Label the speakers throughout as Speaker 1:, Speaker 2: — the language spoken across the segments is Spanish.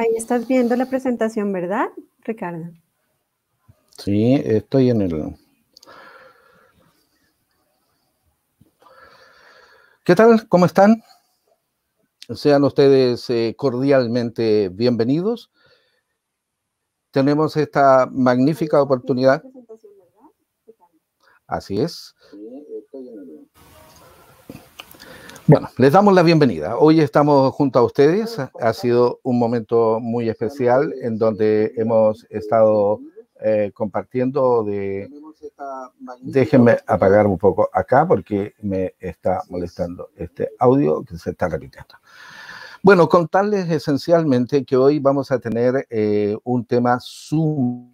Speaker 1: Ahí estás viendo la presentación, ¿verdad, Ricardo?
Speaker 2: Sí, estoy en el... ¿Qué tal? ¿Cómo están? Sean ustedes eh, cordialmente bienvenidos. Tenemos esta magnífica oportunidad. Así es. Sí, estoy en el... Bueno, les damos la bienvenida. Hoy estamos junto a ustedes. Ha sido un momento muy especial en donde hemos estado eh, compartiendo de... Déjenme apagar un poco acá porque me está molestando este audio que se está repitiendo. Bueno, contarles esencialmente que hoy vamos a tener eh, un tema sumamente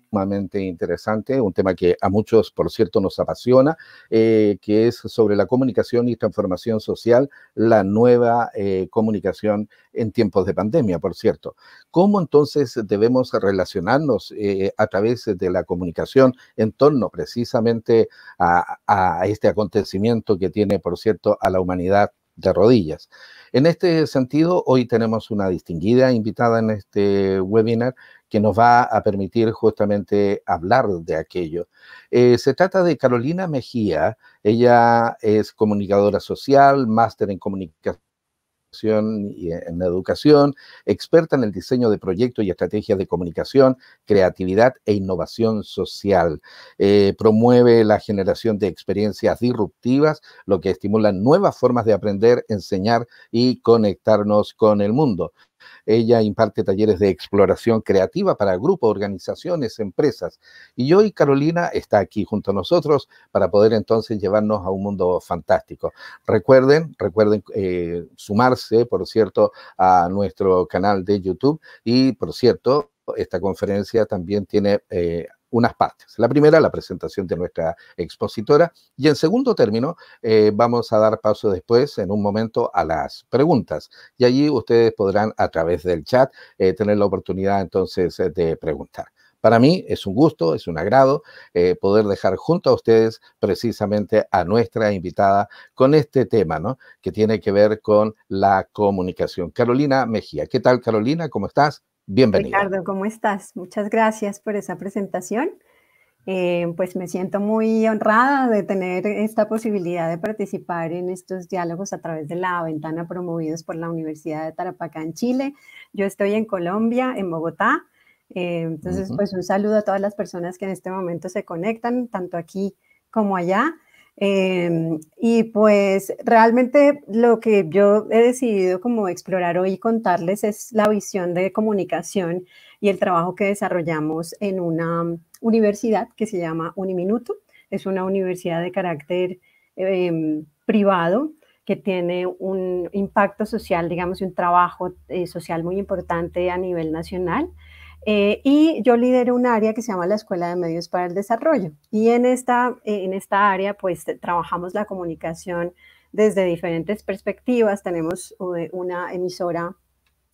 Speaker 2: interesante, un tema que a muchos, por cierto, nos apasiona, eh, que es sobre la comunicación y transformación social, la nueva eh, comunicación en tiempos de pandemia, por cierto. ¿Cómo entonces debemos relacionarnos eh, a través de la comunicación en torno precisamente a este acontecimiento que tiene, por cierto, a la humanidad de rodillas. En este sentido, hoy tenemos una distinguida invitada en este webinar que nos va a permitir justamente hablar de aquello. Eh, se trata de Carolina Mejía, ella es comunicadora social, máster en comunicación y e, en educación, experta en el diseño de proyectos y estrategias de comunicación, creatividad e innovación social. Eh, promueve la generación de experiencias disruptivas, lo que estimula nuevas formas de aprender, enseñar y conectarnos con el mundo. Ella imparte talleres de exploración creativa para grupos, organizaciones, empresas. Y hoy Carolina está aquí junto a nosotros para poder entonces llevarnos a un mundo fantástico. Recuerden, recuerden eh, sumarse, por cierto, a nuestro canal de YouTube y, por cierto, esta conferencia también tiene eh, unas partes. La primera, la presentación de nuestra expositora y en segundo término, eh, vamos a dar paso después, en un momento, a las preguntas y allí ustedes podrán a través del chat eh, tener la oportunidad entonces eh, de preguntar. Para mí es un gusto, es un agrado poder dejar junto a ustedes precisamente a nuestra invitada con este tema, ¿no? Que tiene que ver con la comunicación. Carolina Mejía, ¿qué tal Carolina? ¿Cómo estás? Bienvenido.
Speaker 1: Ricardo, ¿cómo estás? Muchas gracias por esa presentación. Eh, pues me siento muy honrada de tener esta posibilidad de participar en estos diálogos a través de la ventana promovidos por la Universidad de Tarapacá en Chile. Yo estoy en Colombia, en Bogotá. Eh, entonces, pues un saludo a todas las personas que en este momento se conectan, tanto aquí como allá. Em, y pues realmente lo que yo he decidido como explorar hoy y contarles es la visión de comunicación y el trabajo que desarrollamos en una mm, universidad que se llama Uniminuto. Es una universidad de carácter em, privado que tiene un impacto social, digamos, un trabajo eh, social muy importante a nivel nacional. Eh, y yo lidero un área que se llama la Escuela de Medios para el Desarrollo. Y en esta, eh, en esta área, pues trabajamos la comunicación desde diferentes perspectivas. Tenemos eh, una emisora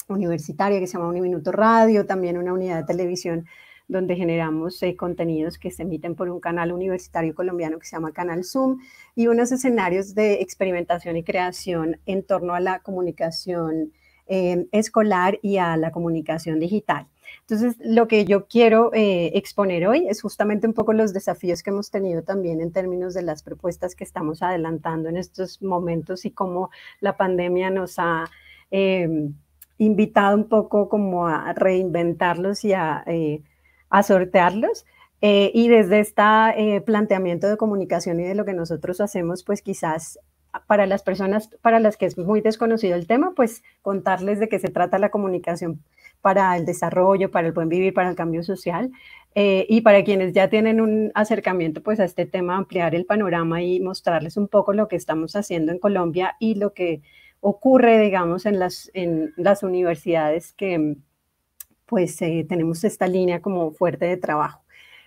Speaker 1: universitaria que se llama Uniminuto Radio, también una unidad de televisión donde generamos contenidos que se emiten por un canal universitario colombiano que se llama Canal Zoom y unos escenarios de experimentación y creación en torno a la comunicación escolar y a la comunicación digital. Entonces, lo que yo quiero eh, exponer hoy es justamente un poco los desafíos que hemos tenido también en términos de las propuestas que estamos adelantando en estos momentos y cómo la pandemia nos ha... Em, invitado un poco como a reinventarlos y a, eh, sortearlos. Eh, y desde este planteamiento de comunicación y de lo que nosotros hacemos, pues quizás para las personas para las que es muy desconocido el tema, pues contarles de qué se trata la comunicación para el desarrollo, para el buen vivir, para el cambio social. Eh, y para quienes ya tienen un acercamiento pues a este tema, ampliar el panorama y mostrarles un poco lo que estamos haciendo en Colombia y lo que ocurre, digamos, en las, en las universidades que pues eh, tenemos esta línea como fuerte de trabajo.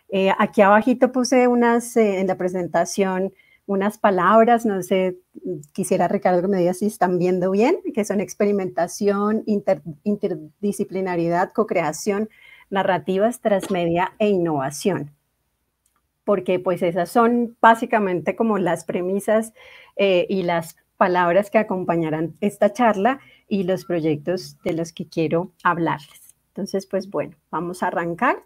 Speaker 1: Eh, aquí abajito puse unas en la presentación unas palabras, no sé, quisiera Ricardo que me diga si están viendo bien, que son experimentación, interdisciplinariedad interdisciplinaridad, co-creación, narrativas, transmedia e innovación. Porque pues esas son básicamente como las premisas eh, y las palabras que acompañarán esta charla y los proyectos de los que quiero hablarles. Entonces, pues bueno, vamos a arrancar.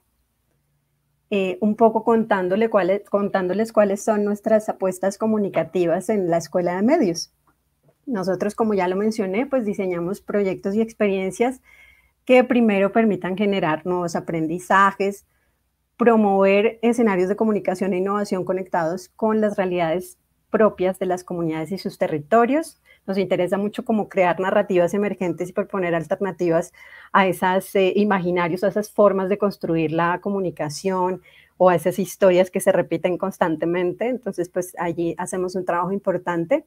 Speaker 1: Eh, un poco contándole contándoles cuáles son nuestras apuestas comunicativas en la Escuela de Medios. Nosotros, como ya lo mencioné, pues diseñamos proyectos y experiencias que primero permitan generar nuevos aprendizajes, promover escenarios de comunicación e innovación conectados con las realidades propias de las comunidades y sus territorios, nos interesa mucho como crear narrativas emergentes y proponer alternativas a esas eh, imaginarios, a esas formas de construir la comunicación o a esas historias que se repiten constantemente. Entonces, pues allí hacemos un trabajo importante.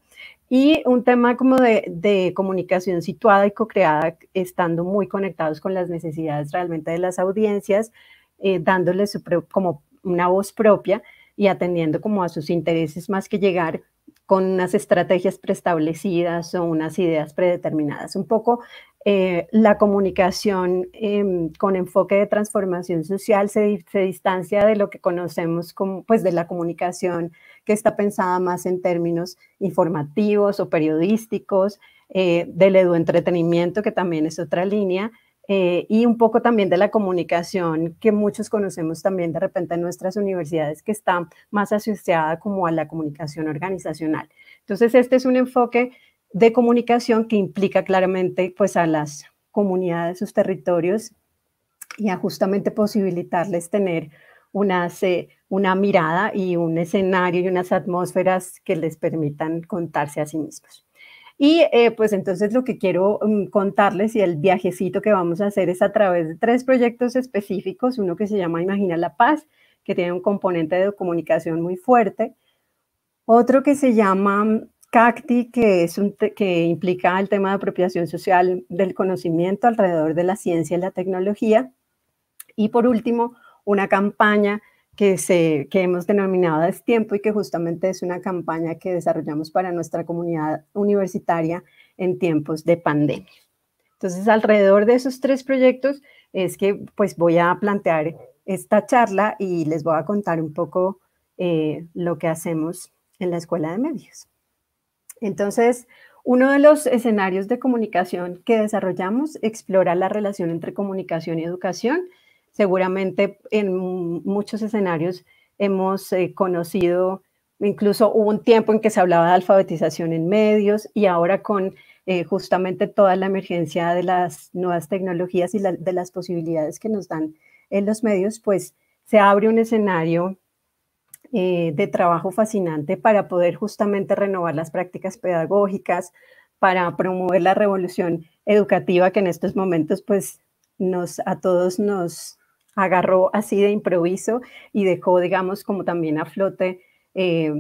Speaker 1: Y un tema como de, comunicación situada y co-creada, estando muy conectados con las necesidades realmente de las audiencias, eh, dándoles como una voz propia y atendiendo como a sus intereses más que llegar con unas estrategias preestablecidas o unas ideas predeterminadas. Un poco eh, la comunicación em, con enfoque de transformación social se, distancia de lo que conocemos como, pues, de la comunicación que está pensada más en términos informativos o periodísticos, eh, del eduentretenimiento, que también es otra línea, eh, y un poco también de la comunicación que muchos conocemos también de repente en nuestras universidades, que está más asociada como a la comunicación organizacional. Entonces, este es un enfoque de comunicación que implica claramente pues a las comunidades, sus territorios y a justamente posibilitarles tener eh, una mirada y un escenario y unas atmósferas que les permitan contarse a sí mismos. Y eh, pues entonces lo que quiero mm, contarles y el viajecito que vamos a hacer es a través de tres proyectos específicos, uno que se llama Imagina la Paz, que tiene un componente de comunicación muy fuerte, otro que se llama mm, CACTI, que, es que implica el tema de apropiación social del conocimiento alrededor de la ciencia y la tecnología, y por último, una campaña que, se, que hemos denominado Tiempo y que justamente es una campaña que desarrollamos para nuestra comunidad universitaria en tiempos de pandemia. Entonces, alrededor de esos tres proyectos es que pues voy a plantear esta charla y les voy a contar un poco eh, lo que hacemos en la Escuela de Medios. Entonces, uno de los escenarios de comunicación que desarrollamos explora la relación entre comunicación y educación Seguramente en muchos escenarios hemos eh, conocido, incluso hubo un tiempo en que se hablaba de alfabetización en medios y ahora con eh, justamente toda la emergencia de las nuevas tecnologías y de las posibilidades que nos dan en los medios, pues se abre un escenario eh, de trabajo fascinante para poder justamente renovar las prácticas pedagógicas, para promover la revolución educativa que en estos momentos pues nos, a todos nos, agarró así de improviso y dejó, digamos, como también a flote eh,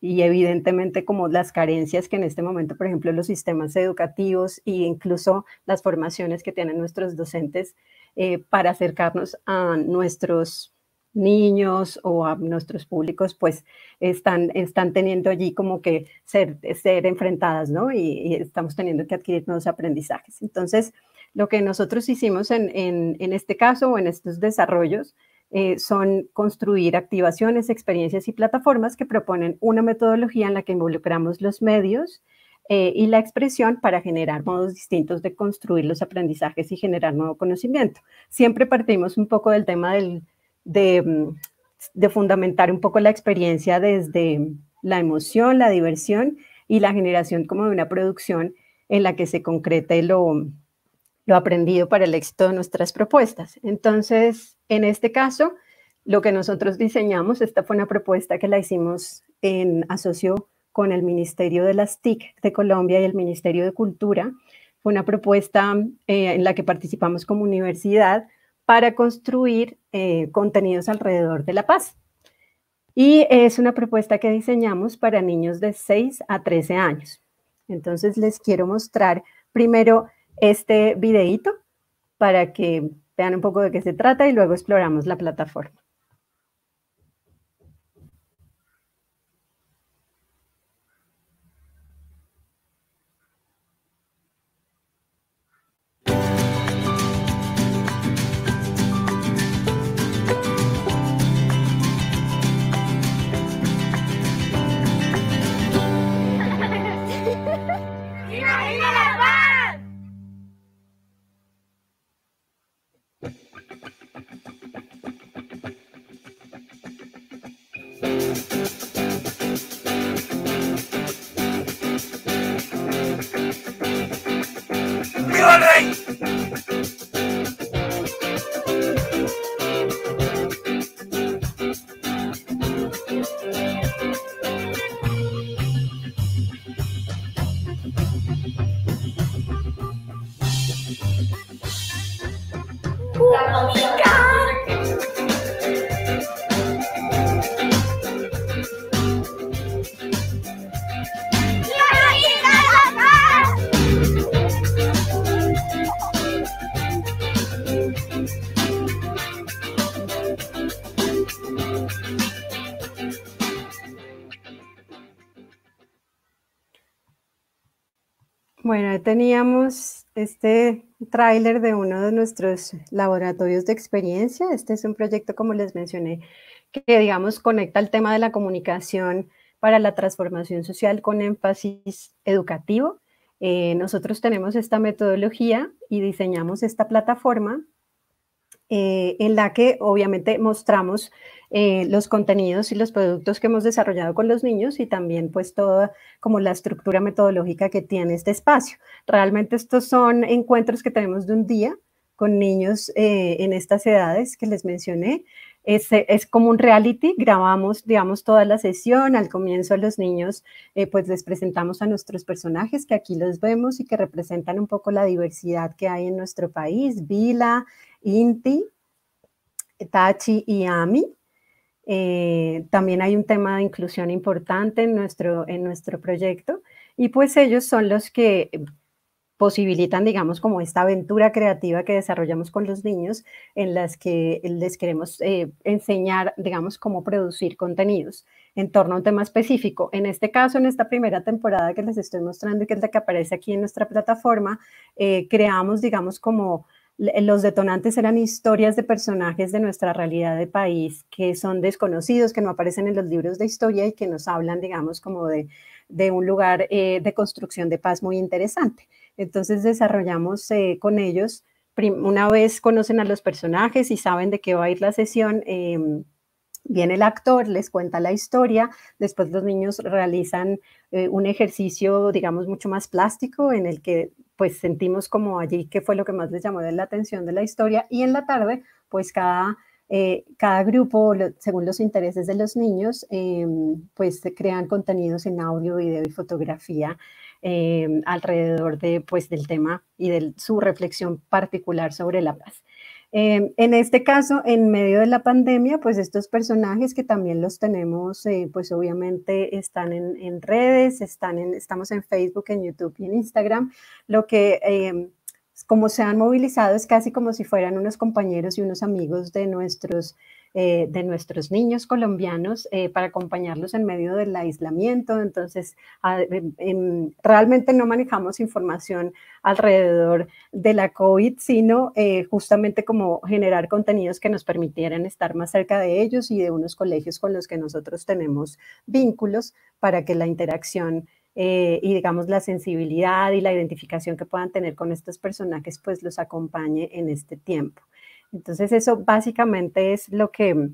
Speaker 1: y evidentemente como las carencias que en este momento, por ejemplo, los sistemas educativos e incluso las formaciones que tienen nuestros docentes eh, para acercarnos a nuestros niños o a nuestros públicos, pues están, están teniendo allí como que ser, ser enfrentadas, ¿no? Y, y estamos teniendo que adquirir nuevos aprendizajes. Entonces, lo que nosotros hicimos en, este caso o en estos desarrollos eh, son construir activaciones, experiencias y plataformas que proponen una metodología en la que involucramos los medios eh, y la expresión para generar modos distintos de construir los aprendizajes y generar nuevo conocimiento. Siempre partimos un poco del tema mm, de, fundamentar un poco la experiencia desde la emoción, la diversión y la generación como de una producción en la que se concrete lo, lo aprendido para el éxito de nuestras propuestas. Entonces, en este caso, lo que nosotros diseñamos, esta fue una propuesta que la hicimos en asocio con el Ministerio de las TIC de Colombia y el Ministerio de Cultura. Fue una propuesta eh, en la que participamos como universidad para construir eh, contenidos alrededor de la paz. Y es una propuesta que diseñamos para niños de 6 a 13 años. Entonces les quiero mostrar primero este videíto para que vean un poco de qué se trata y luego exploramos la plataforma. Bueno, teníamos este tráiler de uno de nuestros laboratorios de experiencia. Este es un proyecto, como les mencioné, que digamos conecta el tema de la comunicación para la transformación social con énfasis educativo. Eh, nosotros tenemos esta metodología y diseñamos esta plataforma eh, en la que obviamente mostramos eh, los contenidos y los productos que hemos desarrollado con los niños y también pues toda como la estructura metodológica que tiene este espacio. Realmente estos son encuentros que tenemos de un día con niños eh, en estas edades que les mencioné. Es, es, como un reality, grabamos, digamos, toda la sesión, al comienzo los niños, eh, pues les presentamos a nuestros personajes, que aquí los vemos y que representan un poco la diversidad que hay en nuestro país, Vila, Inti, Tachi y Ami. Eh, también hay un tema de inclusión importante en nuestro, en nuestro proyecto y pues ellos son los que eh, posibilitan, digamos, como esta aventura creativa que desarrollamos con los niños en las que les queremos eh, enseñar, digamos, cómo producir contenidos en torno a un tema específico. En este caso, en esta primera temporada que les estoy mostrando y que es la que aparece aquí en nuestra plataforma, creamos, digamos, como eh, los detonantes eran historias de personajes de nuestra realidad de país que son desconocidos, que no aparecen en los libros de historia y que nos hablan, digamos, como de, un lugar eh, de construcción de paz muy interesante. Entonces desarrollamos eh, con ellos, una vez conocen a los personajes y saben de qué va a ir la sesión, eh, Viene el actor, les cuenta la historia, después los niños realizan eh, un ejercicio, digamos, mucho más plástico en el que pues sentimos como allí que fue lo que más les llamó la atención de la historia y en la tarde pues cada, eh, cada grupo, según los intereses de los niños, em, pues crean contenidos en audio, video y fotografía em, alrededor de pues del tema y de su reflexión particular sobre la paz. Em, en este caso, en medio de la pandemia, pues estos personajes que también los tenemos, eh, pues obviamente están en, redes, están en, estamos en Facebook, en YouTube y en Instagram, lo que... Em, como se han movilizado es casi como si fueran unos compañeros y unos amigos de nuestros eh, de nuestros niños colombianos eh, para acompañarlos en medio del aislamiento. Entonces, ah, em, em, realmente no manejamos información alrededor de la COVID, sino eh, justamente como generar contenidos que nos permitieran estar más cerca de ellos y de unos colegios con los que nosotros tenemos vínculos para que la interacción y digamos la sensibilidad y la identificación que puedan tener con estos personajes, pues los acompañe en este tiempo. Entonces eso básicamente es lo que,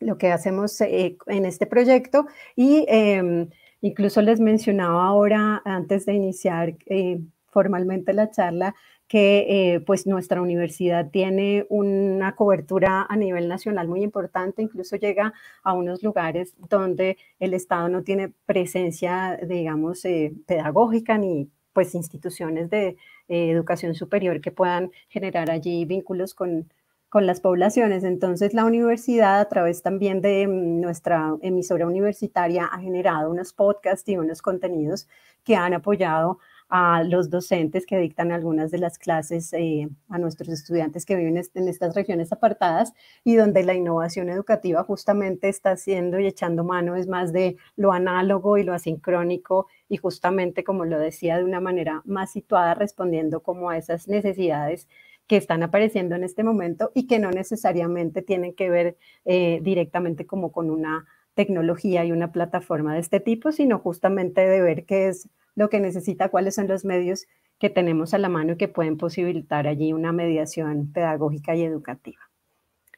Speaker 1: lo que hacemos eh, en este proyecto y em, incluso les mencionaba ahora antes de iniciar eh, formalmente la charla que eh, pues nuestra universidad tiene una cobertura a nivel nacional muy importante, incluso llega a unos lugares donde el Estado no tiene presencia, digamos, pedagógica ni pues instituciones de educación superior que puedan generar allí vínculos con, con las poblaciones. Entonces, la universidad, a través también de mm, nuestra emisora universitaria, ha generado unos podcasts y unos contenidos que han apoyado a los docentes que dictan algunas de las clases eh, a nuestros estudiantes que viven en estas regiones apartadas y donde la innovación educativa justamente está haciendo y echando mano es más de lo análogo y lo asincrónico y justamente, como lo decía, de una manera más situada respondiendo como a esas necesidades que están apareciendo en este momento y que no necesariamente tienen que ver eh, directamente como con una tecnología y una plataforma de este tipo, sino justamente de ver qué es lo que necesita, cuáles son los medios que tenemos a la mano y que pueden posibilitar allí una mediación pedagógica y educativa.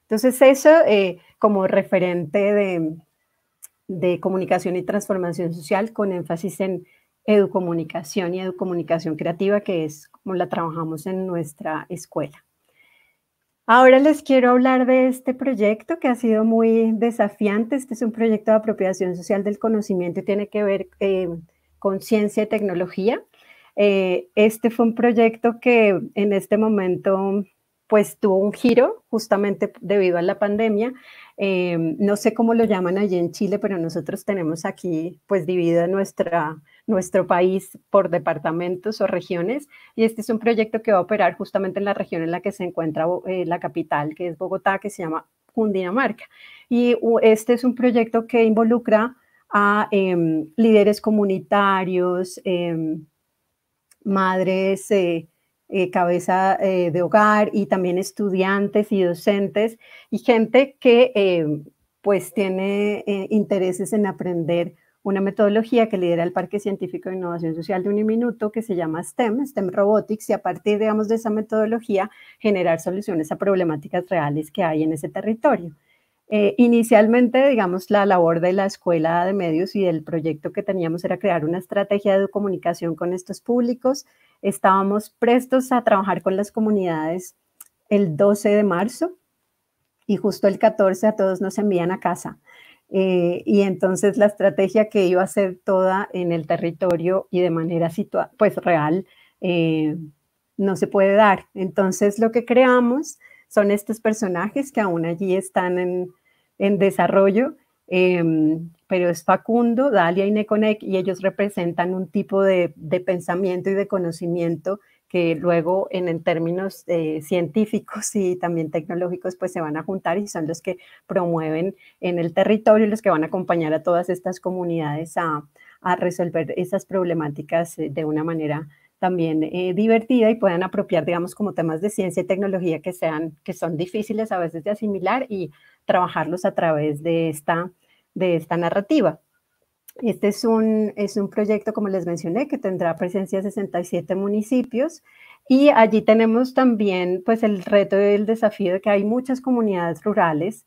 Speaker 1: Entonces, eso eh, como referente de comunicación y transformación social con énfasis en educomunicación y educomunicación creativa, que es como la trabajamos en nuestra escuela. Ahora les quiero hablar de este proyecto que ha sido muy desafiante. Este es un proyecto de apropiación social del conocimiento y tiene que ver eh, con ciencia y tecnología. Eh, este fue un proyecto que en este momento pues tuvo un giro justamente debido a la pandemia. Eh, no sé cómo lo llaman allí en Chile, pero nosotros tenemos aquí pues dividida nuestra nuestro país por departamentos o regiones. Y este es un proyecto que va a operar justamente en la región en la que se encuentra eh, la capital, que es Bogotá, que se llama Cundinamarca. Y este es un proyecto que involucra a em, líderes comunitarios, em, madres, eh, eh, cabeza de hogar y también estudiantes y docentes y gente que em, pues tiene intereses en aprender una metodología que lidera el Parque Científico de Innovación Social de Uniminuto que se llama STEM, STEM Robotics, y a partir, digamos, de esa metodología generar soluciones a problemáticas reales que hay en ese territorio. Eh, inicialmente, digamos, la labor de la Escuela de Medios y del proyecto que teníamos era crear una estrategia de comunicación con estos públicos. Estábamos prestos a trabajar con las comunidades el 12 de marzo y justo el 14 a todos nos envían a casa eh, y entonces la estrategia que iba a ser toda en el territorio y de manera pues real eh, no se puede dar. Entonces lo que creamos son estos personajes que aún allí están en, desarrollo, em, pero es Facundo, Dalia y Nekonec, y ellos representan un tipo de, de pensamiento y de conocimiento que luego en, términos eh, científicos y también tecnológicos pues se van a juntar y son los que promueven en el territorio los que van a acompañar a todas estas comunidades a, resolver esas problemáticas eh, de una manera también eh, divertida y puedan apropiar, digamos, como temas de ciencia y tecnología que sean, que son difíciles a veces de asimilar y trabajarlos a través de esta, de esta narrativa. Este es un, proyecto, como les mencioné, que tendrá presencia en 67 municipios y allí tenemos también pues el reto y el desafío de que hay muchas comunidades rurales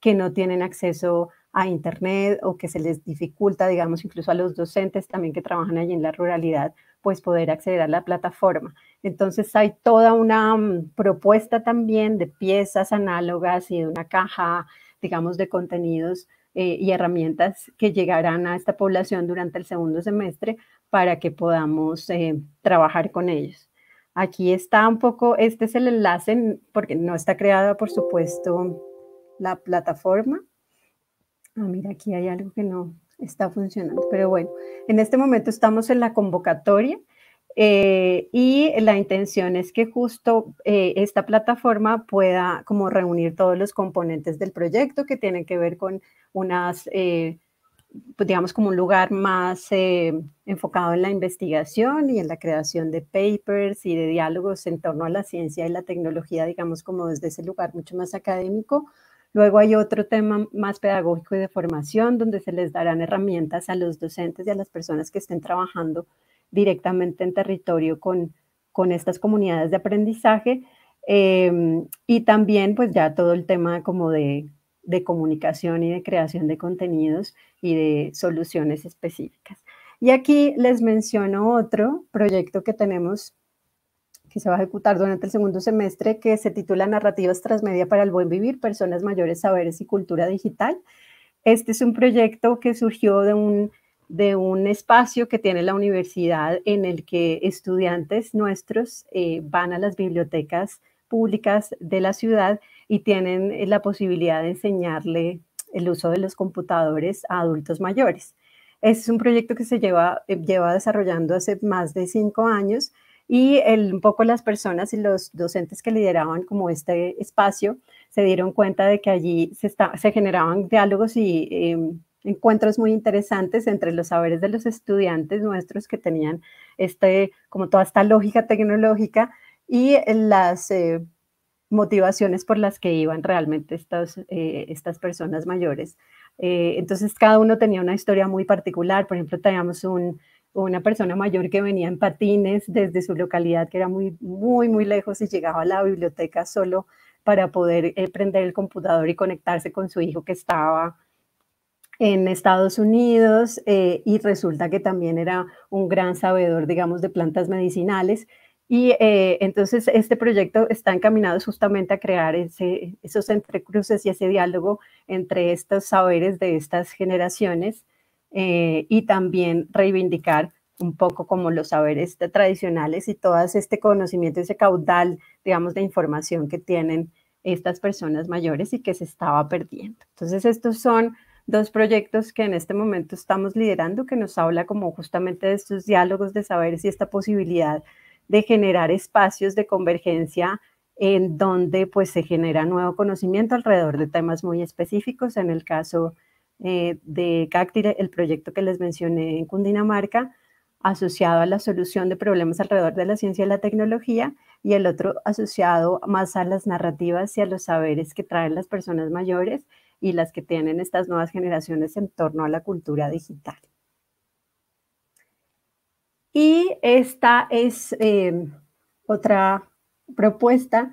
Speaker 1: que no tienen acceso a internet o que se les dificulta, digamos, incluso a los docentes también que trabajan allí en la ruralidad, pues poder acceder a la plataforma. Entonces hay toda una mm, propuesta también de piezas análogas y de una caja, digamos, de contenidos eh, y herramientas que llegarán a esta población durante el segundo semestre para que podamos eh, trabajar con ellos. Aquí está un poco, este es el enlace, porque no está creada, por supuesto, la plataforma. Ah, mira, aquí hay algo que no está funcionando, pero bueno, en este momento estamos en la convocatoria eh, y la intención es que justo eh, esta plataforma pueda como reunir todos los componentes del proyecto que tienen que ver con unas, eh, pues, digamos, como un lugar más enfocado en la investigación y en la creación de papers y de diálogos en torno a la ciencia y la tecnología, digamos, como desde ese lugar mucho más académico. Luego hay otro tema más pedagógico y de formación, donde se les darán herramientas a los docentes y a las personas que estén trabajando directamente en territorio con, con estas comunidades de aprendizaje. Em, y también pues ya todo el tema como de, de, comunicación y de creación de contenidos y de soluciones específicas. Y aquí les menciono otro proyecto que tenemos que se va a ejecutar durante el segundo semestre que se titula Narrativas Transmedia para el Buen Vivir, Personas Mayores, Saberes y Cultura Digital. Este es un proyecto que surgió de un de un espacio que tiene la universidad en el que estudiantes nuestros eh, van a las bibliotecas públicas de la ciudad y tienen eh, la posibilidad de enseñarle el uso de los computadores a adultos mayores. es un proyecto que se lleva, eh, lleva desarrollando hace más de cinco años y el, un poco las personas y los docentes que lideraban como este espacio se dieron cuenta de que allí se, está, se generaban diálogos y... Em, encuentros muy interesantes entre los saberes de los estudiantes nuestros que tenían este, como toda esta lógica tecnológica y eh, las eh, motivaciones por las que iban realmente estas, eh, estas personas mayores. entonces cada uno tenía una historia muy particular, por ejemplo, teníamos una persona mayor que venía en patines desde su localidad, que era muy, muy, muy lejos y llegaba a la biblioteca solo para poder prender el computador y conectarse con su hijo que estaba en Estados Unidos eh, y resulta que también era un gran sabedor, digamos, de plantas medicinales. Y eh, entonces este proyecto está encaminado justamente a crear ese, esos entrecruces y ese diálogo entre estos saberes de estas generaciones eh, y también reivindicar un poco como los saberes tradicionales y todo este conocimiento, ese caudal, digamos, de información que tienen estas personas mayores y que se estaba perdiendo. Entonces estos son dos proyectos que en este momento estamos liderando, que nos habla como justamente de estos diálogos de saberes y esta posibilidad de generar espacios de convergencia en donde pues se genera nuevo conocimiento alrededor de temas muy específicos. En el caso eh, de Cáctil, el proyecto que les mencioné en Cundinamarca, asociado a la solución de problemas alrededor de la ciencia y la tecnología, y el otro asociado más a las narrativas y a los saberes que traen las personas mayores y las que tienen estas nuevas generaciones en torno a la cultura digital. Y esta es eh, otra propuesta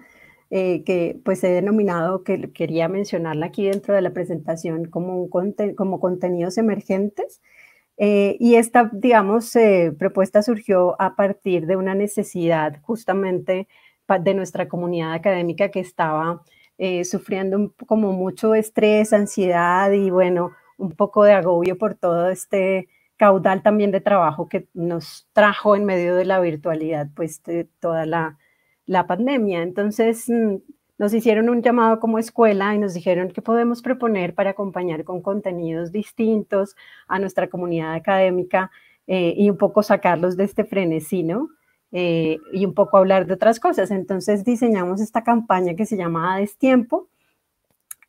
Speaker 1: eh, que pues he denominado, que quería mencionarla aquí dentro de la presentación como, un como contenidos emergentes. Eh, y esta, digamos, propuesta surgió a partir de una necesidad justamente de nuestra comunidad académica que estaba eh, sufriendo como mucho estrés, ansiedad y bueno, un poco de agobio por todo este caudal también de trabajo que nos trajo en medio de la virtualidad, pues de toda la, pandemia. Entonces mm, nos hicieron un llamado como escuela y nos dijeron que podemos proponer para acompañar con contenidos distintos a nuestra comunidad académica eh, y un poco sacarlos de este frenesí, ¿no? Eh, y un poco hablar de otras cosas. Entonces diseñamos esta campaña que se llama Destiempo,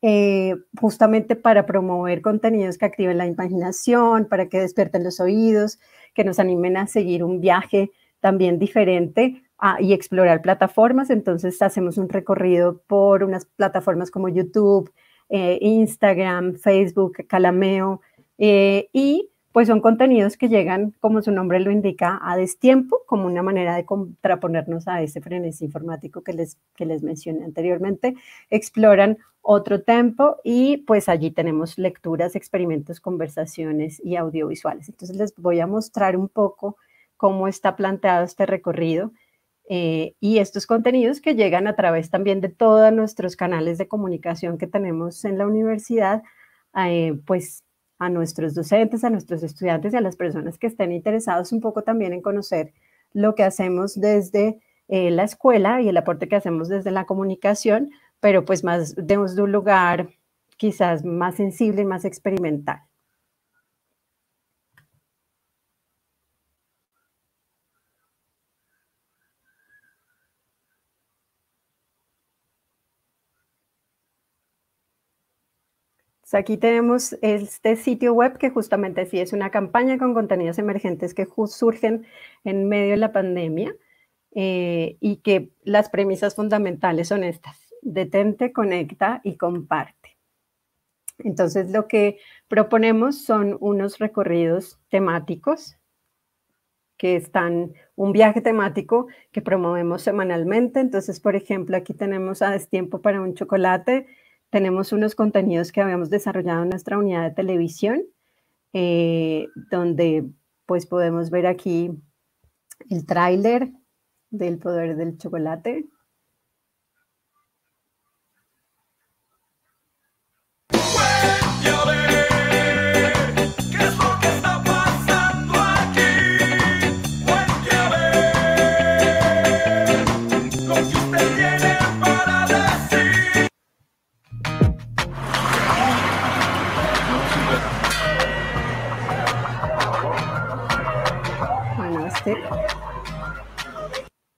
Speaker 1: eh, justamente para promover contenidos que activen la imaginación, para que despierten los oídos, que nos animen a seguir un viaje también diferente ah, y explorar plataformas. Entonces hacemos un recorrido por unas plataformas como YouTube, eh, Instagram, Facebook, Calameo y pues son contenidos que llegan, como su nombre lo indica, a destiempo, como una manera de contraponernos a ese frenesí informático que les, que les mencioné anteriormente. Exploran otro tiempo y pues allí tenemos lecturas, experimentos, conversaciones y audiovisuales. Entonces les voy a mostrar un poco cómo está planteado este recorrido. Eh, y estos contenidos que llegan a través también de todos nuestros canales de comunicación que tenemos en la universidad, eh, pues a nuestros docentes, a nuestros estudiantes y a las personas que estén interesados un poco también en conocer lo que hacemos desde eh, la escuela y el aporte que hacemos desde la comunicación, pero pues más de un lugar quizás más sensible y más experimental. aquí tenemos este sitio web que justamente sí es una campaña con contenidos emergentes que surgen en medio de la pandemia eh, y que las premisas fundamentales son estas. Detente, conecta y comparte. Entonces lo que proponemos son unos recorridos temáticos que están un viaje temático que promovemos semanalmente. Entonces, por ejemplo, aquí tenemos a ah, Destiempo para un chocolate, tenemos unos contenidos que habíamos desarrollado en nuestra unidad de televisión, eh, donde pues podemos ver aquí el tráiler del poder del chocolate,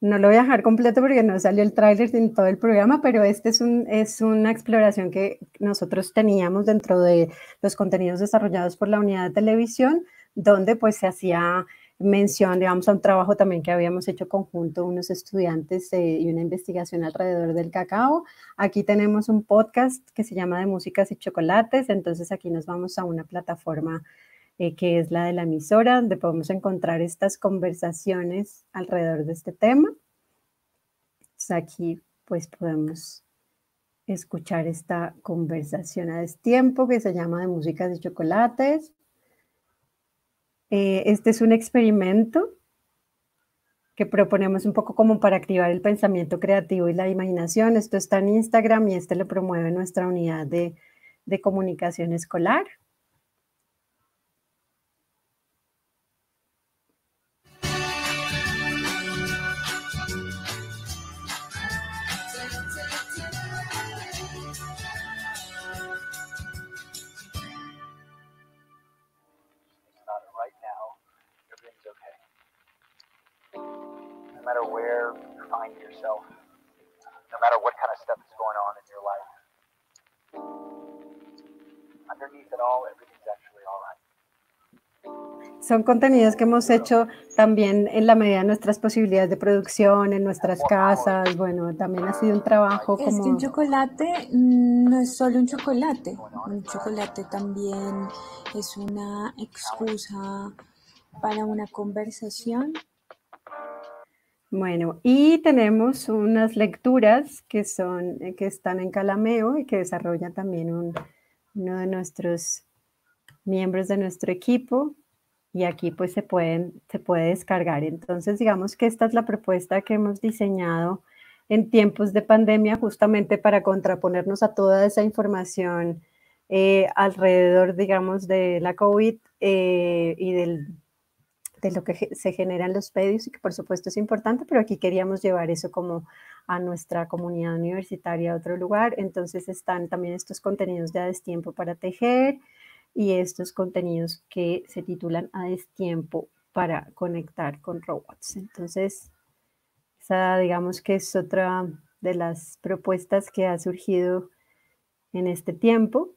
Speaker 1: No lo voy a dejar completo porque no salió el tráiler en todo el programa, pero este es, un, es una exploración que nosotros teníamos dentro de los contenidos desarrollados por la unidad de televisión, donde pues se hacía mención, digamos, a un trabajo también que habíamos hecho conjunto unos estudiantes eh, y una investigación alrededor del cacao. Aquí tenemos un podcast que se llama de músicas y chocolates, entonces aquí nos vamos a una plataforma eh, que es la de la emisora, donde podemos encontrar estas conversaciones alrededor de este tema. aquí pues podemos escuchar esta conversación a destiempo que se llama de Música de chocolates. Eh, este es un experimento que proponemos un poco como para activar el pensamiento creativo y la imaginación. Esto está en Instagram y este lo promueve nuestra unidad de comunicación escolar. Son contenidos que hemos hecho también en la medida de nuestras posibilidades de producción, en nuestras casas. Bueno, también ha sido un trabajo como... Es que un chocolate no es solo un chocolate. Un chocolate también es una excusa para una conversación bueno, y tenemos unas lecturas que, son, eh, que están en Calameo y que desarrolla también uno de nuestros miembros de nuestro equipo y aquí pues se, pueden, se puede descargar. Entonces digamos que esta es la propuesta que hemos diseñado en tiempos de pandemia justamente para contraponernos a toda esa información eh, alrededor digamos de la COVID eh, y del de lo que se generan los pedios y que por supuesto es importante, pero aquí queríamos llevar eso como a nuestra comunidad universitaria a otro lugar. Entonces están también estos contenidos de a destiempo para tejer y estos contenidos que se titulan a destiempo para conectar con robots. Entonces, esa digamos que es otra de las propuestas que ha surgido en este tiempo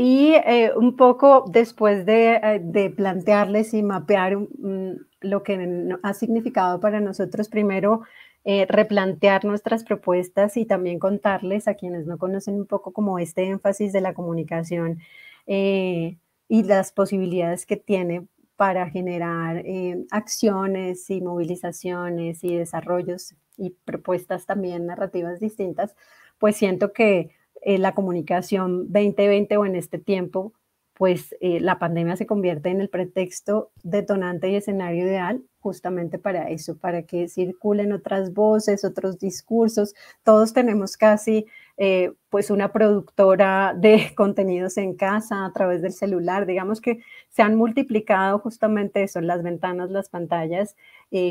Speaker 1: y eh, un poco después de, eh, plantearles y mapear mm, lo que ha significado para nosotros, primero eh, replantear nuestras propuestas y también contarles a quienes no conocen un poco como este énfasis de la comunicación y las posibilidades que tiene para generar acciones y movilizaciones y desarrollos y propuestas también narrativas distintas, pues siento que eh, la comunicación 2020 o en este tiempo, pues eh, la pandemia se convierte en el pretexto detonante y escenario ideal justamente para eso, para que circulen otras voces, otros discursos. Todos tenemos casi eh, pues una productora de contenidos en casa a través del celular. Digamos que se han multiplicado justamente eso, las ventanas, las pantallas.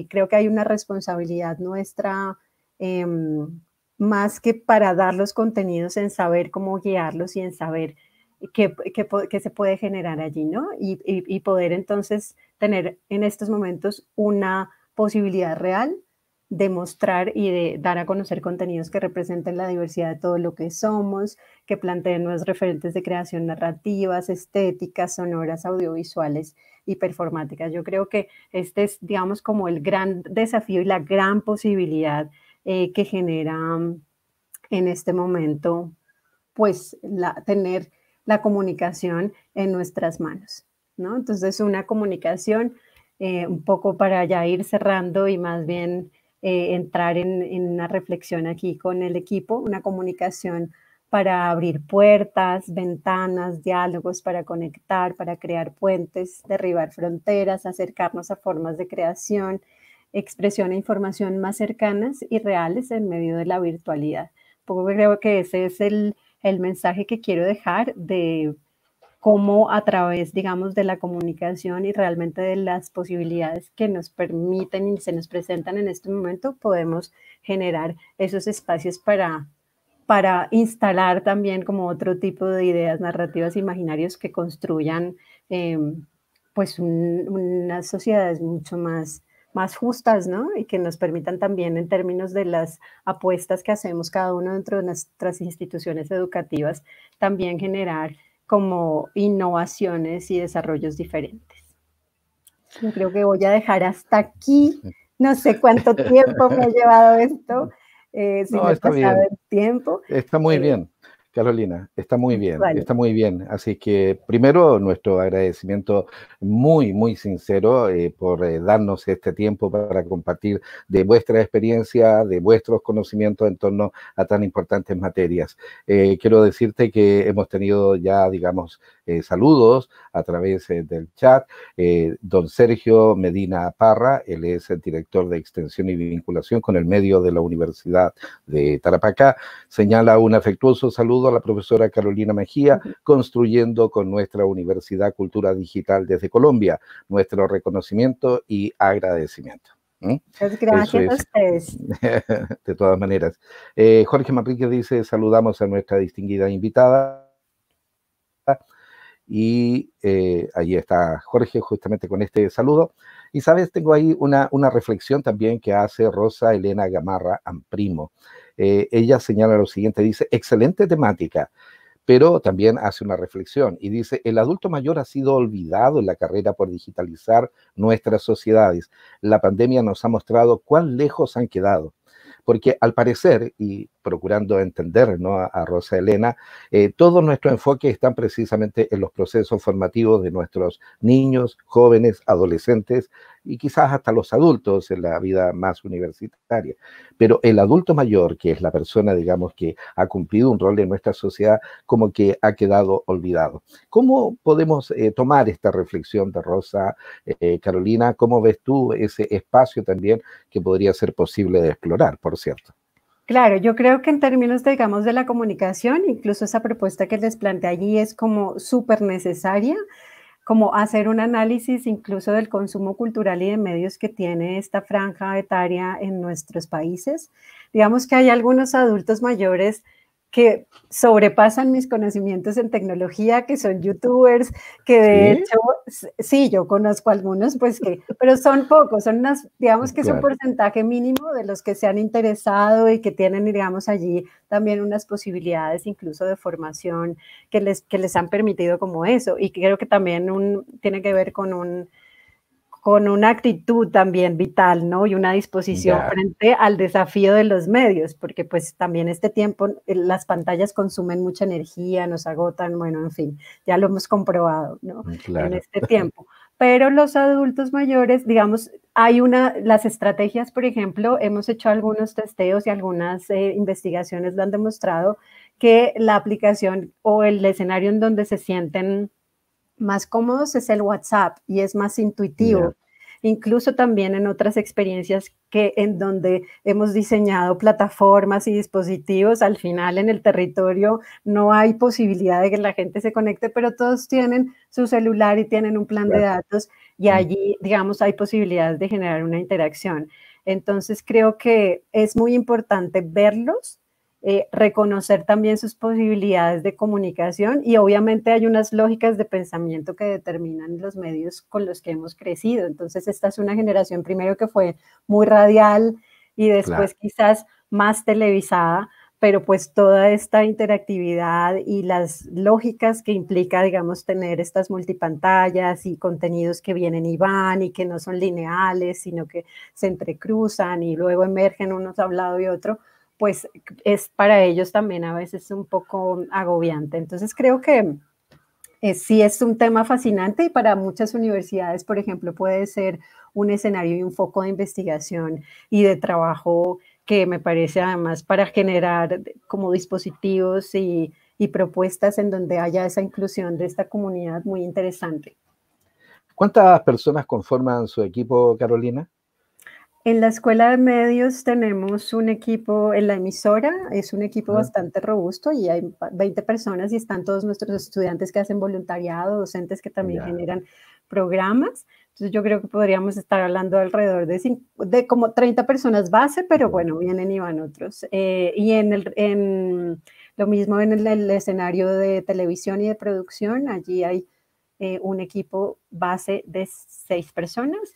Speaker 1: creo que hay una responsabilidad nuestra. Eh, más que para dar los contenidos, en saber cómo guiarlos y en saber qué, se puede generar allí, ¿no? Y, poder entonces tener en estos momentos una posibilidad real de mostrar y de dar a conocer contenidos que representen la diversidad de todo lo que somos, que planteen nuevos referentes de creación narrativas, estéticas, sonoras, audiovisuales y performáticas. Yo creo que este es, digamos, como el gran desafío y la gran posibilidad eh, que genera en este momento, pues tener la comunicación en nuestras manos, ¿no? Entonces, una comunicación eh, un poco para ya ir cerrando y más bien eh, entrar en, una reflexión aquí con el equipo, una comunicación para abrir puertas, ventanas, diálogos, para conectar, para crear puentes, derribar fronteras, acercarnos a formas de creación, expresión e información más cercanas y reales en medio de la virtualidad. Poco creo que ese es el, el mensaje que quiero dejar de cómo a través, digamos, de la comunicación y realmente de las posibilidades que nos permiten y se nos presentan en este momento, podemos generar esos espacios para, para instalar también como otro tipo de ideas narrativas imaginarios que construyan em, pues unas sociedades mucho más más justas, ¿no? Y que nos permitan también en términos de las apuestas que hacemos cada uno dentro de nuestras instituciones educativas, también generar como innovaciones y desarrollos diferentes. Yo creo que voy a dejar hasta aquí. No sé cuánto tiempo me ha llevado esto. Eh, no, me está pasado el tiempo.
Speaker 2: Está muy eh, bien. Carolina, está muy bien, está muy bien. Así que primero nuestro agradecimiento muy, muy sincero eh, por eh, darnos este tiempo para compartir de vuestra experiencia, de vuestros conocimientos en torno a tan importantes materias. Eh, quiero decirte que hemos tenido ya, digamos, eh, saludos a través eh, del chat. Eh, don Sergio Medina Parra, él es el director de extensión y vinculación con el medio de la Universidad de Tarapacá, señala un afectuoso saludo a la profesora Carolina Mejía, construyendo con nuestra Universidad Cultura Digital desde Colombia. Nuestro reconocimiento y agradecimiento. Pues
Speaker 1: gracias a ustedes.
Speaker 2: De todas maneras. Jorge Manrique dice, saludamos a nuestra distinguida invitada y eh, ahí está Jorge justamente con este saludo. Y sabes, tengo ahí una, reflexión también que hace Rosa Elena Gamarra Amprimo. Eh, ella señala lo siguiente, dice, excelente temática, pero también hace una reflexión y dice, el adulto mayor ha sido olvidado en la carrera por digitalizar nuestras sociedades. La pandemia nos ha mostrado cuán lejos han quedado porque al parecer, y procurando entender ¿no? a, Rosa Elena, eh, todo nuestro enfoque está están precisamente en los procesos formativos de nuestros niños, jóvenes, adolescentes, y quizás hasta los adultos en la vida más universitaria. Pero el adulto mayor, que es la persona, digamos, que ha cumplido un rol en nuestra sociedad, como que ha quedado olvidado. ¿Cómo podemos eh, tomar esta reflexión de Rosa, eh, Carolina? ¿Cómo ves tú ese espacio también que podría ser posible de explorar, por cierto?
Speaker 1: Claro, yo creo que en términos, digamos, de la comunicación, incluso esa propuesta que les planteé allí es como súper necesaria como hacer un análisis incluso del consumo cultural y de medios que tiene esta franja etaria en nuestros países. Digamos que hay algunos adultos mayores que sobrepasan mis conocimientos en tecnología, que son youtubers, que de hecho, sí, yo conozco algunos, pues que, pero son pocos, son unas, digamos que es un porcentaje mínimo de los que se han interesado y que tienen, digamos, allí también unas posibilidades incluso de formación que les, que les han permitido como eso. Y creo que también un, tiene que ver con un con una actitud también vital, ¿no? Y una disposición frente al desafío de los medios, porque pues también este tiempo eh, las pantallas consumen mucha energía, nos agotan, bueno, en fin, ya lo hemos comprobado, ¿no? Mm, en este tiempo. Pero los adultos mayores, digamos, hay una, las estrategias, por ejemplo, hemos hecho algunos testeos y algunas eh, investigaciones lo han demostrado que la aplicación o el escenario en donde se sienten más cómodos es el WhatsApp y es más intuitivo. Incluso también en otras experiencias que en donde hemos diseñado plataformas y dispositivos, al final en el territorio no hay posibilidad de que la gente se conecte, pero todos tienen su celular y tienen un plan de datos y mm. allí, digamos, hay posibilidades de generar una interacción. Entonces creo que es muy importante verlos, eh, reconocer también sus posibilidades de comunicación y obviamente hay unas lógicas de pensamiento que determinan los medios con los que hemos crecido. Entonces, esta es una generación primero que fue muy radial y después quizás más televisada, pero pues toda esta interactividad y las lógicas que implica, digamos, tener estas multipantallas y contenidos que vienen y van y que no son lineales, sino que se entrecruzan y luego emergen unos al lado y otro, pues es para ellos también a veces un poco agobiante. Entonces creo que eh, sí es un tema fascinante y para muchas universidades, por ejemplo, puede ser un escenario y un foco de investigación y de trabajo que me parece además para generar como dispositivos y propuestas en donde haya esa inclusión de esta comunidad muy interesante.
Speaker 2: ¿Cuántas personas conforman su equipo, Carolina?
Speaker 1: En la Escuela de Medios tenemos un equipo en la emisora, es un equipo ah. bastante robusto y hay 20 personas y están todos nuestros estudiantes que hacen voluntariado, docentes que también generan programas. Entonces yo creo que podríamos estar hablando alrededor de, de, como 30 personas base, pero bueno, vienen y van otros. Eh, y en, lo mismo en el, escenario de televisión y de producción, allí hay eh, un equipo base de seis personas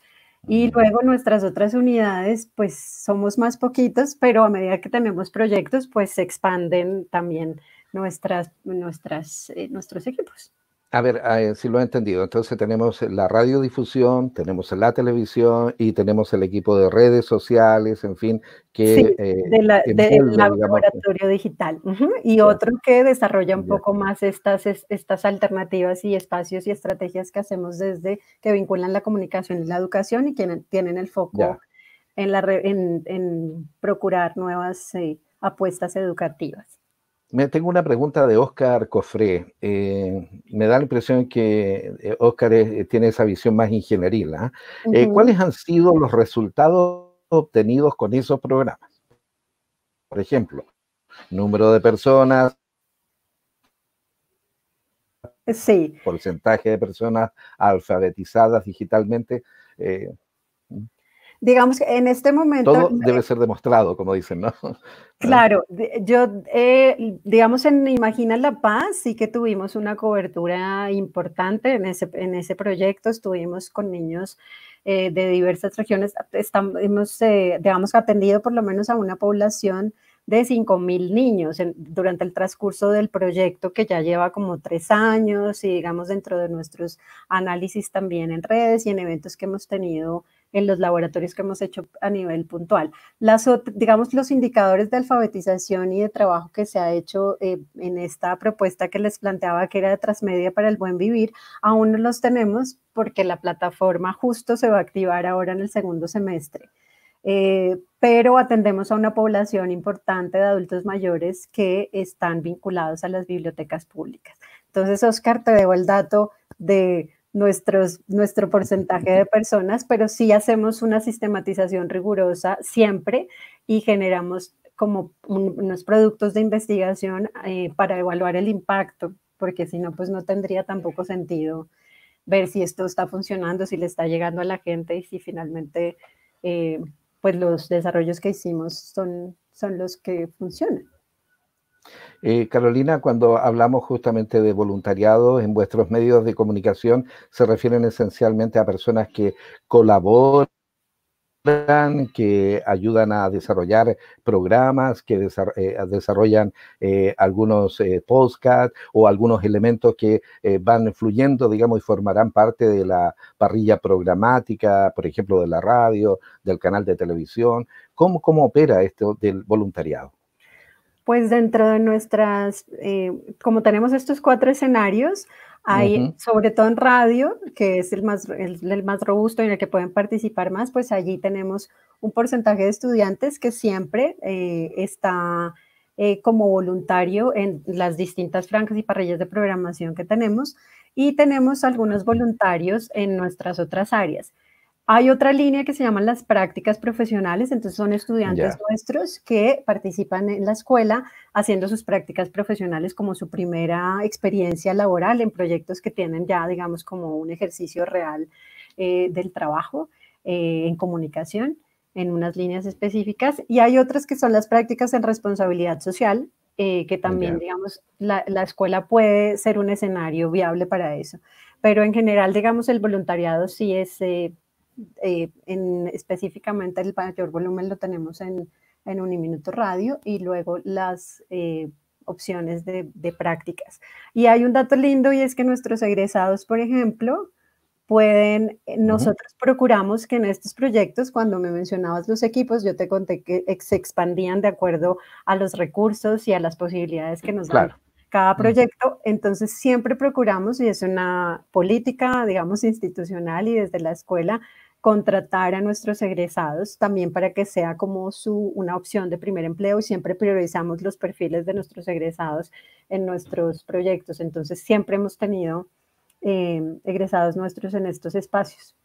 Speaker 1: y luego nuestras otras unidades, pues somos más poquitos, pero a medida que tenemos proyectos, pues se expanden también nuestras, nuestras, eh, nuestros equipos.
Speaker 2: A ver, ah, eh, si lo he entendido, entonces tenemos la radiodifusión, tenemos la televisión y tenemos el equipo de redes sociales, en fin, que... Sí, eh, pues. laboratorio
Speaker 1: digital. Y otro que desarrolla un poco más estas, estas alternativas y espacios y estrategias que hacemos desde que vinculan la comunicación y la educación y que tienen el foco en, la, en, procurar nuevas eh, apuestas educativas
Speaker 2: tengo una pregunta de Oscar Cofré. Eh, me da la impresión que Oscar eh, eh, tiene esa visión más ingeniería. ¿ah? ¿Cuáles han sido los resultados obtenidos con esos programas? Por ejemplo, número de personas. Sí. Porcentaje de personas alfabetizadas digitalmente. Eh,
Speaker 1: digamos que en este momento... Todo debe
Speaker 2: ser demostrado, como dicen, ¿no?
Speaker 1: Ah. Claro, yo, eh, digamos, en Imagina la Paz sí que tuvimos una cobertura importante en ese, en ese proyecto, estuvimos con niños eh, de diversas regiones, estamos, hemos, eh, digamos, atendido por lo menos a una población de 5.000 niños durante el transcurso del proyecto que ya lleva como tres años y digamos dentro de nuestros análisis también en redes y en eventos que hemos tenido en los laboratorios que hemos hecho a nivel puntual. digamos, los indicadores de alfabetización y de trabajo que se ha hecho eh, en esta propuesta que les planteaba que era de Transmedia para el Buen Vivir, aún no los tenemos porque la plataforma justo se va a activar ahora en el segundo semestre. Eh, pero atendemos a una población importante de adultos mayores que están vinculados a las bibliotecas públicas. Entonces, Oscar, te debo el dato de nuestros, nuestro porcentaje de personas, pero sí hacemos una sistematización rigurosa siempre y generamos como unos productos de investigación eh, para evaluar el impacto, porque si no, pues no tendría tampoco sentido ver si esto está funcionando, si le está llegando a la gente y si finalmente eh, pues los desarrollos que hicimos son, son los que funcionan.
Speaker 2: Eh, Carolina, cuando hablamos justamente de voluntariado en vuestros medios de comunicación, se refieren esencialmente a personas que colaboran que ayudan a desarrollar programas, que eh, desarrollan eh, algunos podcasts o algunos elementos que van fluyendo, digamos, y formarán parte de la parrilla programática, por ejemplo, de la radio, del canal de televisión. ¿Cómo, cómo opera esto del voluntariado?
Speaker 1: pues dentro de nuestras, eh, como tenemos estos cuatro escenarios, hay, sobre todo en radio, que es el más, el, más robusto en el que pueden participar más, pues allí tenemos un porcentaje de estudiantes que siempre eh, está eh, como voluntario en las distintas franjas y parrillas de programación que tenemos y tenemos algunos voluntarios en nuestras otras áreas. Hay otra línea que se llaman las prácticas profesionales, entonces son estudiantes nuestros que participan en la escuela haciendo sus prácticas profesionales como su primera experiencia laboral en proyectos que tienen ya, digamos, como un ejercicio real eh, del trabajo eh, en comunicación en unas líneas específicas y hay otras que son las prácticas en responsabilidad social, eh, que también, digamos, la, escuela puede ser un escenario viable para eso. Pero en general, digamos, el voluntariado sí es eh, específicamente el mayor volumen lo tenemos en, en Uniminuto Radio y luego las eh, opciones de, prácticas. Y hay un dato lindo y es que nuestros egresados, por ejemplo, pueden, eh, nosotros procuramos que en estos proyectos, cuando me mencionabas los equipos, yo te conté que se expandían de acuerdo a los recursos y a las posibilidades que nos daban cada proyecto. Entonces siempre procuramos, y es una política, digamos, institucional y desde la escuela, contratar a nuestros egresados también para que sea como su, una opción de primer empleo y siempre priorizamos los perfiles de nuestros egresados en nuestros proyectos. Entonces siempre hemos tenido eh, egresados nuestros en estos espacios.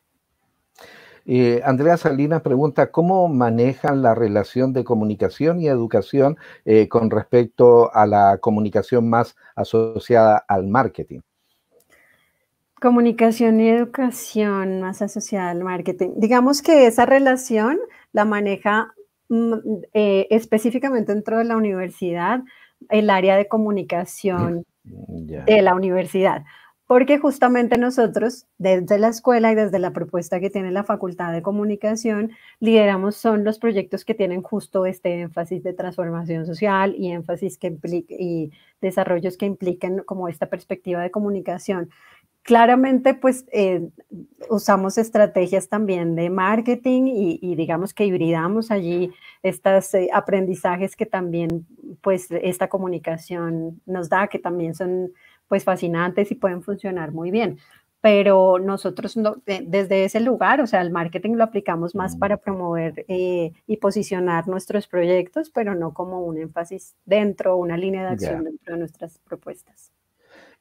Speaker 2: Eh, Andrea Salinas pregunta, ¿cómo manejan la relación de comunicación y educación eh, con respecto a la comunicación más asociada al marketing?
Speaker 1: Comunicación y educación más asociada al marketing. Digamos que esa relación la maneja mm, eh, específicamente dentro de la universidad el área de comunicación mm, de la universidad porque justamente nosotros, desde la escuela y desde la propuesta que tiene la Facultad de Comunicación, lideramos son los proyectos que tienen justo este énfasis de transformación social y énfasis que implica, y desarrollos que implican como esta perspectiva de comunicación. Claramente, pues eh, usamos estrategias también de marketing y, digamos que hibridamos allí estos eh, aprendizajes que también, pues, esta comunicación nos da, que también son pues fascinantes y pueden funcionar muy bien. Pero nosotros desde ese lugar, o sea, el marketing lo aplicamos más mm. para promover eh, y posicionar nuestros proyectos, pero no como un énfasis dentro, una línea de acción dentro de nuestras propuestas.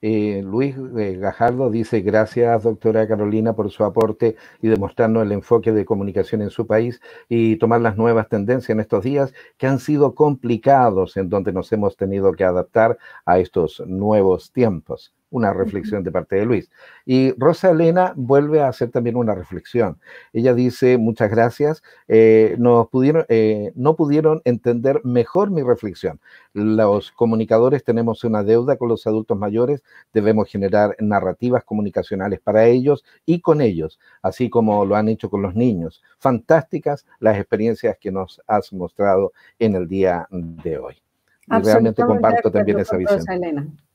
Speaker 2: Eh, Luis eh, Gajardo dice, gracias doctora Carolina por su aporte y demostrarnos el enfoque de comunicación en su país y tomar las nuevas tendencias en estos días que han sido complicados en donde nos hemos tenido que adaptar a estos nuevos tiempos una reflexión de parte de Luis. Y Rosa Elena vuelve a hacer también una reflexión. Ella dice, muchas gracias, eh, pudieron, eh, no pudieron entender mejor mi reflexión. Los comunicadores tenemos una deuda con los adultos mayores, debemos generar narrativas comunicacionales para ellos y con ellos, así como lo han hecho con los niños. Fantásticas las experiencias que nos has mostrado en el día de hoy. Y realmente comparto también esa visión.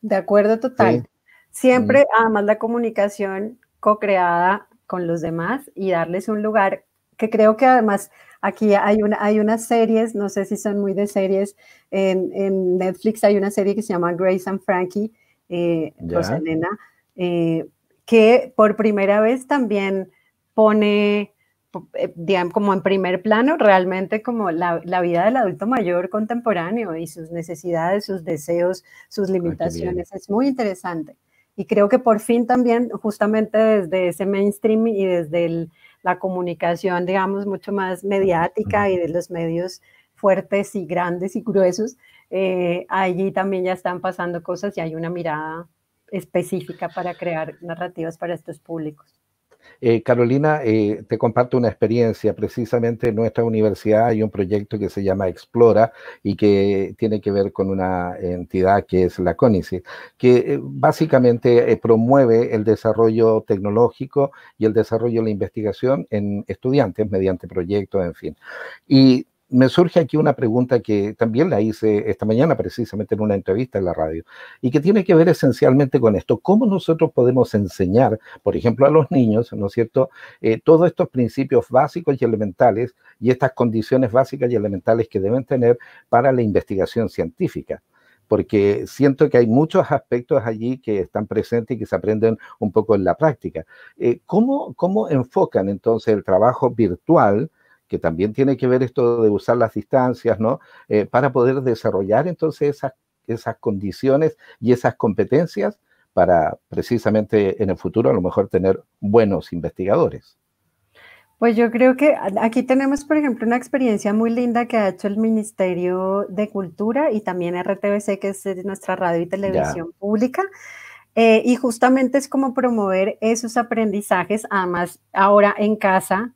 Speaker 1: De acuerdo total. Siempre, además, la comunicación co-creada con los demás y darles un lugar que creo que además aquí hay, una, hay unas series, no sé si son muy de series, en, Netflix hay una serie que se llama Grace and Frankie, eh, eh, que por primera vez también pone eh, digamos, como en primer plano realmente como la, vida del adulto mayor contemporáneo y sus necesidades, sus deseos, sus ah, limitaciones. es muy interesante. Y creo que por fin también, justamente desde ese mainstream y desde la comunicación, digamos, mucho más mediática y de los medios fuertes y grandes y gruesos, eh, allí también ya están pasando cosas y hay una mirada específica para crear narrativas para estos públicos.
Speaker 2: Eh, Carolina, eh, te comparto una experiencia. Precisamente en nuestra universidad hay un proyecto que se llama Explora y que tiene que ver con una entidad que es la CONICI, que eh, básicamente promueve el desarrollo tecnológico y el desarrollo de la investigación en estudiantes mediante proyectos, en fin. Y me surge aquí una pregunta que también la hice esta mañana precisamente en una entrevista en la radio y que tiene que ver esencialmente con esto. ¿Cómo nosotros podemos enseñar, por ejemplo, a los niños, ¿no es cierto?, eh, todos estos principios básicos y elementales y estas condiciones básicas y elementales que deben tener para la investigación científica porque siento que hay muchos aspectos allí que están presentes y que se aprenden un poco en la práctica. Eh, ¿cómo, ¿cómo, enfocan entonces el trabajo virtual que también tiene que ver esto de usar las distancias, ¿no? Eh, para poder desarrollar entonces esas, esas condiciones y esas competencias para precisamente en el futuro a lo mejor tener buenos investigadores.
Speaker 1: Pues yo creo que aquí tenemos, por ejemplo, una experiencia muy linda que ha hecho el Ministerio de Cultura y también RTBC, que es eh, nuestra radio y televisión pública. Eh, y justamente es como promover esos aprendizajes, además ahora en casa,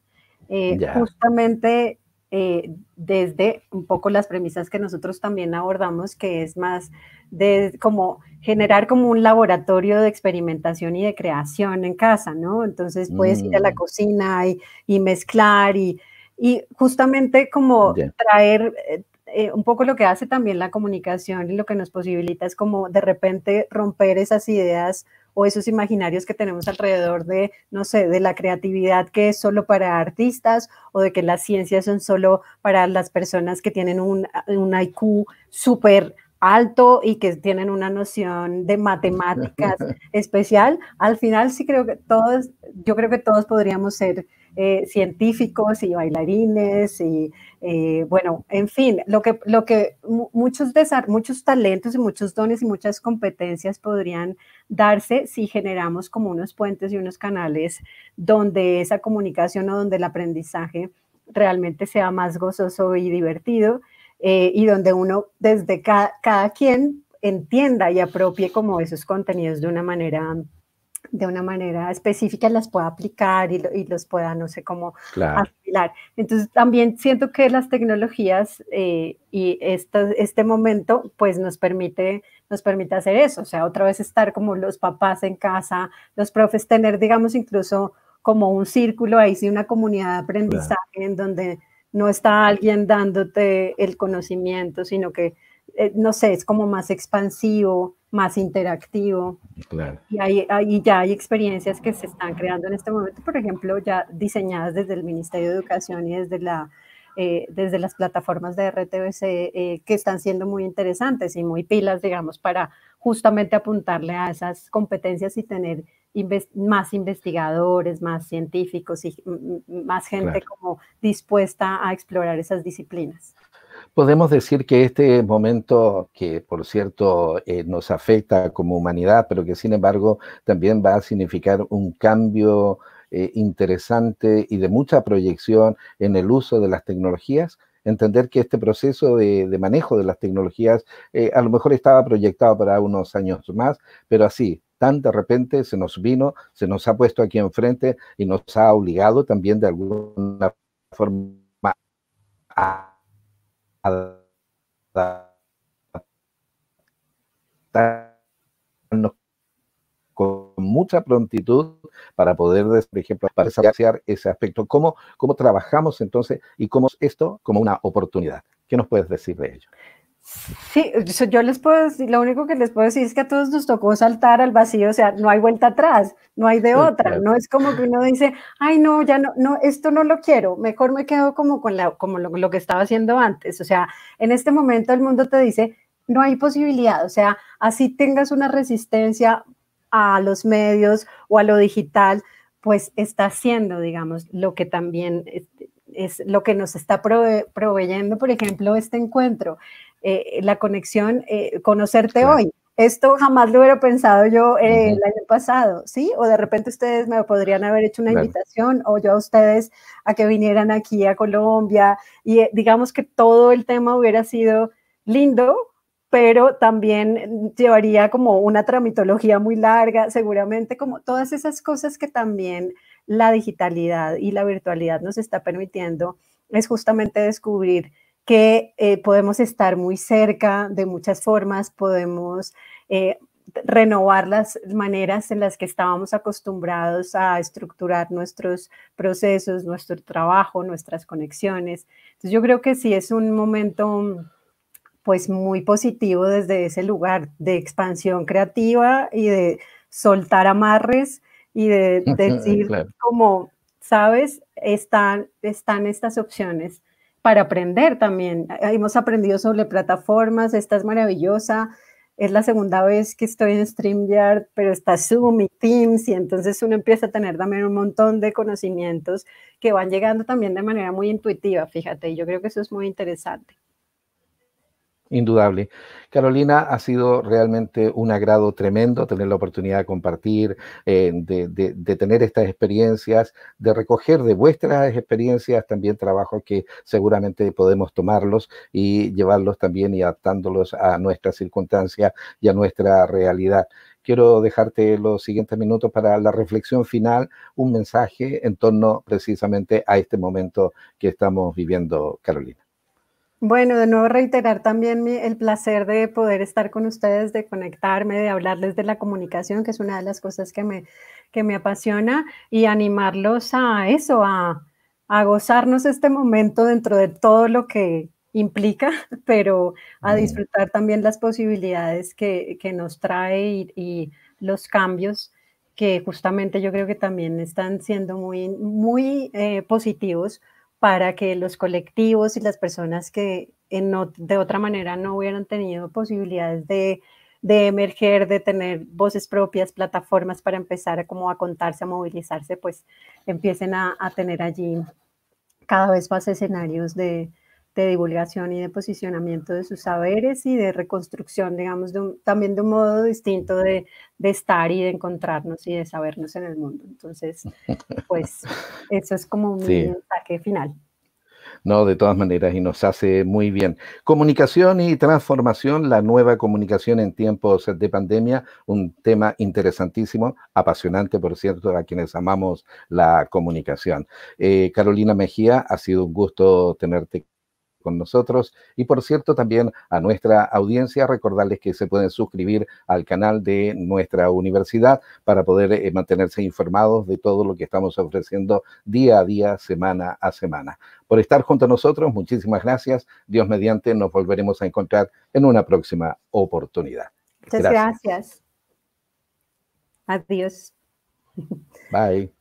Speaker 1: eh, justamente eh, desde un poco las premisas que nosotros también abordamos, que es más de como generar como un laboratorio de experimentación y de creación en casa, ¿no? Entonces puedes ir a la mm. cocina y, mezclar y, justamente como traer... Eh, un poco lo que hace también la comunicación y lo que nos posibilita es como de repente romper esas ideas o esos imaginarios que tenemos alrededor de, no sé, de la creatividad que es solo para artistas o de que las ciencias son solo para las personas que tienen un, IQ súper alto y que tienen una noción de matemáticas especial, al final sí creo que todos, yo creo que todos podríamos ser eh, científicos y bailarines y eh, bueno, en fin, lo que, lo que muchos, muchos talentos y muchos dones y muchas competencias podrían darse si generamos como unos puentes y unos canales donde esa comunicación o donde el aprendizaje realmente sea más gozoso y divertido eh, y donde uno desde cada, cada quien entienda y apropie como esos contenidos de una manera de una manera específica las pueda aplicar y, los pueda, no sé cómo claro. Entonces, también siento que las tecnologías eh, y esto, este momento, pues nos permite, nos permite hacer eso. O sea, otra vez estar como los papás en casa, los profes, tener, digamos, incluso como un círculo ahí, sí, una comunidad de aprendizaje en donde no está alguien dándote el conocimiento, sino que, eh, no sé, es como más expansivo más interactivo. Y, hay, ya hay experiencias que se están creando en este momento, por ejemplo, ya diseñadas desde el Ministerio de Educación y desde, la, eh, desde las plataformas de RTBC, eh, que están siendo muy interesantes y muy pilas, digamos, para justamente apuntarle a esas competencias y tener más investigadores, más científicos y mm, mm, más gente como dispuesta a explorar esas disciplinas
Speaker 2: podemos decir que este momento, que por cierto eh, nos afecta como humanidad, pero que sin embargo también va a significar un cambio eh, interesante y de mucha proyección en el uso de las tecnologías, entender que este proceso de, manejo de las tecnologías eh, a lo mejor estaba proyectado para unos años más, pero así, tan de repente se nos vino, se nos ha puesto aquí enfrente y nos ha obligado también de alguna forma a con mucha prontitud para poder, por ejemplo, para desarrollar ese aspecto. ¿Cómo, ¿Cómo trabajamos entonces y cómo es esto como una oportunidad? ¿Qué nos puedes decir de ello?
Speaker 1: Sí, yo les puedo decir, lo único que les puedo decir es que a todos nos tocó saltar al vacío, o sea, no hay vuelta atrás, no hay de otra, no es como que uno dice, ay no, ya no, no, esto no lo quiero, mejor me quedo como con la, como lo, que estaba haciendo antes, o sea, en este momento el mundo te dice, no hay posibilidad, o sea, así tengas una resistencia a los medios o a lo digital, pues está haciendo, digamos, lo que también este, es, lo que nos está proveyendo, por ejemplo, este encuentro. Eh, la conexión, eh, conocerte hoy. Esto jamás lo hubiera pensado yo eh, el año pasado, ¿sí? O de repente ustedes me podrían haber hecho una invitación o yo a ustedes a que vinieran aquí a Colombia y digamos que todo el tema hubiera sido lindo, pero también llevaría como una tramitología muy larga, seguramente como todas esas cosas que también la digitalidad y la virtualidad nos está permitiendo es justamente descubrir que eh, podemos estar muy cerca de muchas formas, podemos eh, renovar las maneras en las que estábamos acostumbrados a estructurar nuestros procesos, nuestro trabajo, nuestras conexiones. Entonces yo creo que sí es un momento pues muy positivo desde ese lugar de expansión creativa y de soltar amarres y de, decir cómo como, sabes, están, están estas opciones para aprender también. Hemos aprendido sobre plataformas, esta es maravillosa. Es la segunda vez que estoy en StreamYard, pero está Zoom y Teams, y entonces uno empieza a tener también un montón de conocimientos que van llegando también de manera muy intuitiva, fíjate, y yo creo que eso es muy interesante
Speaker 2: indudable. Carolina, ha sido realmente un agrado tremendo tener la oportunidad de compartir, eh, de, de, tener estas experiencias, de recoger de vuestras experiencias también trabajos que seguramente podemos tomarlos y llevarlos también y adaptándolos a nuestra circunstancia y a nuestra realidad. Quiero dejarte los siguientes minutos para la reflexión final, un mensaje en torno precisamente a este momento que estamos viviendo, Carolina.
Speaker 1: Bueno, de nuevo reiterar también el placer de poder estar con ustedes, de conectarme, de hablarles de la comunicación, que es una de las cosas que me, apasiona, y animarlos a eso, a, gozarnos este momento dentro de todo lo que implica, pero a disfrutar también las posibilidades que, nos trae y, los cambios que justamente yo creo que también están siendo muy, muy eh, positivos para que los colectivos y las personas que en de otra manera no hubieran tenido posibilidades de, de, emerger, de tener voces propias, plataformas para empezar a, como a contarse, a movilizarse, pues empiecen a, a tener allí cada vez más escenarios de, de divulgación y de posicionamiento de sus saberes y de reconstrucción, digamos, también de un modo distinto de, estar y de encontrarnos y de sabernos en el mundo. Entonces, pues eso es como un sí. final.
Speaker 2: No, de todas maneras, y nos hace muy bien. Comunicación y transformación, la nueva comunicación en tiempos de pandemia, un tema interesantísimo, apasionante, por cierto, a quienes amamos la comunicación. Eh, Carolina Mejía, ha sido un gusto tenerte con nosotros. Y por cierto, también a nuestra audiencia, recordarles que se pueden suscribir al canal de nuestra universidad para poder eh, mantenerse informados de todo lo que estamos ofreciendo día a día, semana a semana. Por estar junto a nosotros, muchísimas gracias. Dios mediante, nos volveremos a encontrar en una próxima oportunidad. Muchas
Speaker 1: gracias. Adiós.
Speaker 2: Bye.